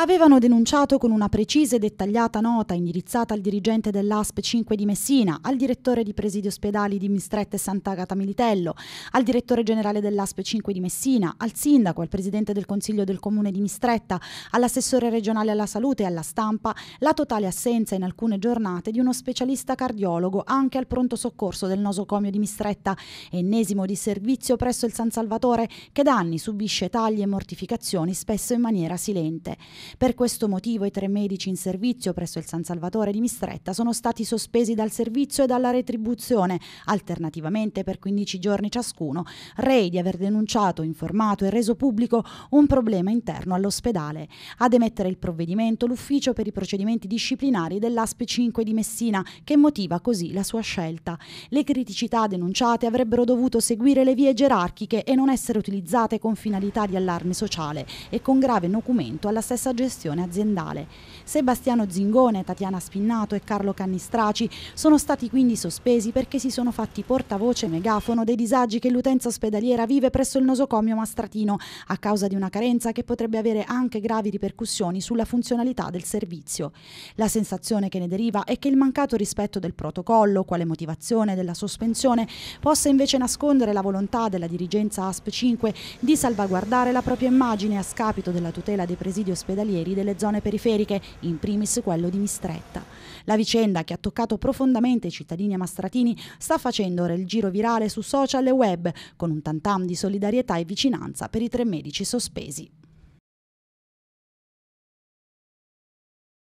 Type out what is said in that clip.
avevano denunciato con una precisa e dettagliata nota indirizzata al dirigente dell'ASP 5 di Messina, al direttore di presidi ospedali di Mistretta e Sant'Agata Militello, al direttore generale dell'ASP 5 di Messina, al sindaco, al presidente del Consiglio del Comune di Mistretta, all'assessore regionale alla salute e alla stampa, la totale assenza in alcune giornate di uno specialista cardiologo anche al pronto soccorso del nosocomio di Mistretta, ennesimo di servizio presso il San Salvatore che da anni subisce tagli e mortificazioni spesso in maniera silente. Per questo motivo i tre medici in servizio presso il San Salvatore di Mistretta sono stati sospesi dal servizio e dalla retribuzione, alternativamente per 15 giorni ciascuno, rei di aver denunciato, informato e reso pubblico un problema interno all'ospedale. Ad emettere il provvedimento l'ufficio per i procedimenti disciplinari dell'ASP 5 di Messina, che motiva così la sua scelta. Le criticità denunciate avrebbero dovuto seguire le vie gerarchiche e non essere utilizzate con finalità di allarme sociale e con grave documento alla stessa giornata gestione aziendale. Sebastiano Zingone, Tatiana Spinnato e Carlo Cannistraci sono stati quindi sospesi perché si sono fatti portavoce e megafono dei disagi che l'utenza ospedaliera vive presso il nosocomio Mastratino a causa di una carenza che potrebbe avere anche gravi ripercussioni sulla funzionalità del servizio. La sensazione che ne deriva è che il mancato rispetto del protocollo, quale motivazione della sospensione, possa invece nascondere la volontà della dirigenza ASP 5 di salvaguardare la propria immagine a scapito della tutela dei presidi ospedalieri ospedalieri delle zone periferiche, in primis quello di Mistretta. La vicenda che ha toccato profondamente i cittadini amastratini sta facendo ora il giro virale su social e web, con un tantam di solidarietà e vicinanza per i tre medici sospesi.